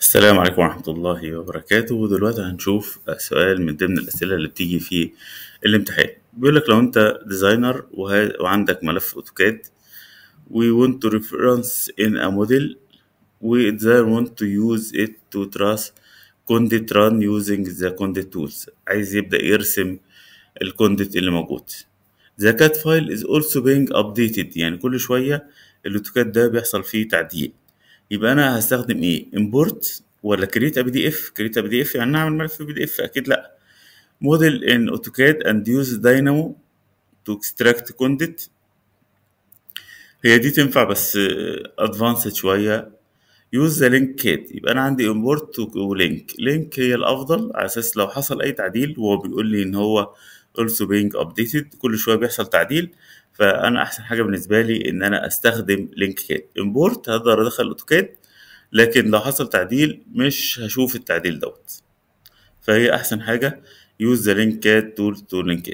السلام عليكم ورحمة الله وبركاته ودلوقتي هنشوف سؤال من ضمن الأسئلة اللي بتيجي في الامتحان بيقول لك لو أنت ديزاينر وعندك ملف أوتوكاد we want to reference in a model we designer want to use it to trust content run using the content tools عايز يبدأ يرسم الكونديت اللي موجود the cat file is also being updated يعني كل شوية الأوتوكاد ده بيحصل فيه تعديل يبقى انا هستخدم ايه امبورت ولا كريت دي اف كريت بي دي اف يعني نعمل ملف بي دي اف اكيد لا موديل ان اوتوكاد اند يوز داينامو تو اكستراكت كونتنت هي دي تنفع بس ادفانسد شويه يوز ذا لينك كيت يبقى انا عندي امبورت ولينك لينك هي الافضل على اساس لو حصل اي تعديل وهو بيقول لي ان هو also being updated كل شويه بيحصل تعديل فانا احسن حاجه بالنسبه لي ان انا استخدم لينك كاد امبورت هقدر ادخل الاوتوكاد لكن لو حصل تعديل مش هشوف التعديل دوت فهي احسن حاجه use the link cat tool to link